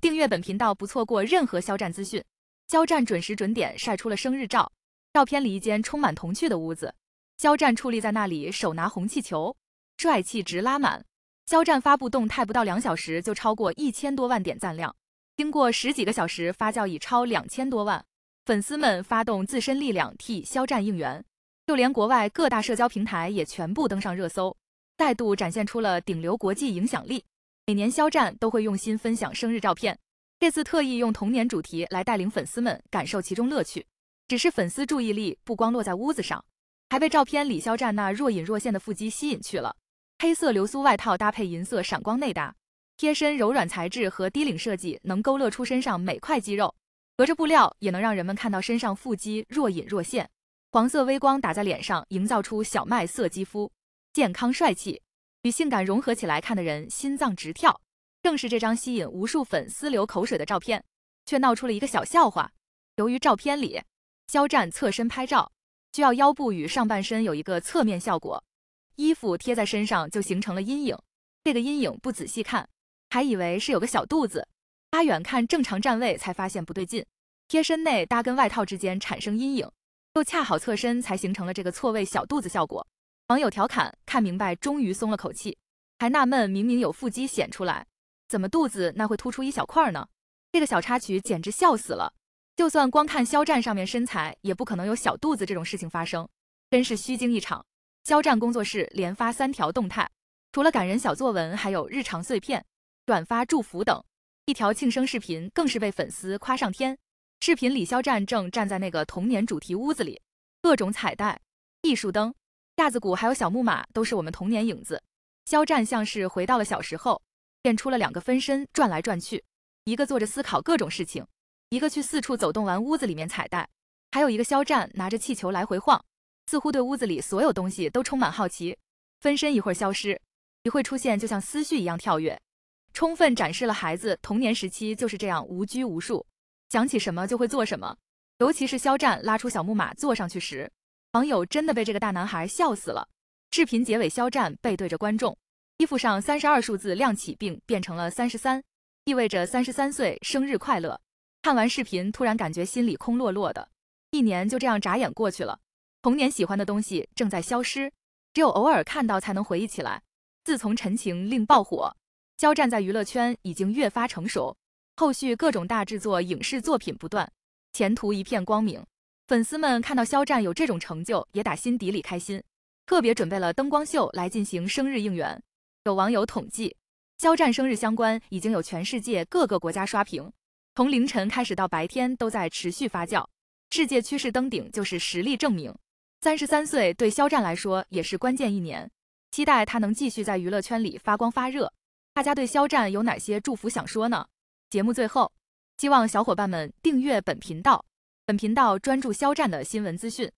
订阅本频道，不错过任何肖战资讯。肖战准时准点晒出了生日照，照片里一间充满童趣的屋子，肖战矗立在那里，手拿红气球，帅气值拉满。肖战发布动态不到两小时就超过一千多万点赞量，经过十几个小时发酵，已超两千多万。粉丝们发动自身力量替肖战应援，就连国外各大社交平台也全部登上热搜，再度展现出了顶流国际影响力。每年肖战都会用心分享生日照片，这次特意用童年主题来带领粉丝们感受其中乐趣。只是粉丝注意力不光落在屋子上，还被照片里肖战那若隐若现的腹肌吸引去了。黑色流苏外套搭配银色闪光内搭，贴身柔软材质和低领设计能勾勒出身上每块肌肉，隔着布料也能让人们看到身上腹肌若隐若现。黄色微光打在脸上，营造出小麦色肌肤，健康帅气。与性感融合起来看的人心脏直跳，正是这张吸引无数粉丝流口水的照片，却闹出了一个小笑话。由于照片里肖战侧身拍照，需要腰部与上半身有一个侧面效果，衣服贴在身上就形成了阴影。这个阴影不仔细看，还以为是有个小肚子。他远看正常站位才发现不对劲，贴身内搭跟外套之间产生阴影，又恰好侧身才形成了这个错位小肚子效果。网友调侃：“看明白，终于松了口气，还纳闷明明有腹肌显出来，怎么肚子那会突出一小块呢？”这个小插曲简直笑死了。就算光看肖战上面身材，也不可能有小肚子这种事情发生，真是虚惊一场。肖战工作室连发三条动态，除了感人小作文，还有日常碎片、转发祝福等。一条庆生视频更是被粉丝夸上天。视频里肖战正站在那个童年主题屋子里，各种彩带、艺术灯。架子鼓还有小木马都是我们童年影子。肖战像是回到了小时候，变出了两个分身转来转去，一个坐着思考各种事情，一个去四处走动玩屋子里面彩带，还有一个肖战拿着气球来回晃，似乎对屋子里所有东西都充满好奇。分身一会儿消失，一会儿出现，就像思绪一样跳跃，充分展示了孩子童年时期就是这样无拘无束，想起什么就会做什么。尤其是肖战拉出小木马坐上去时。网友真的被这个大男孩笑死了。视频结尾，肖战背对着观众，衣服上三十二数字亮起并变成了三十三，意味着三十三岁生日快乐。看完视频，突然感觉心里空落落的，一年就这样眨眼过去了。童年喜欢的东西正在消失，只有偶尔看到才能回忆起来。自从《陈情令》爆火，肖战在娱乐圈已经越发成熟，后续各种大制作影视作品不断，前途一片光明。粉丝们看到肖战有这种成就，也打心底里开心，特别准备了灯光秀来进行生日应援。有网友统计，肖战生日相关已经有全世界各个国家刷屏，从凌晨开始到白天都在持续发酵，世界趋势登顶就是实力证明。三十三岁对肖战来说也是关键一年，期待他能继续在娱乐圈里发光发热。大家对肖战有哪些祝福想说呢？节目最后，希望小伙伴们订阅本频道。本频道专注肖战的新闻资讯。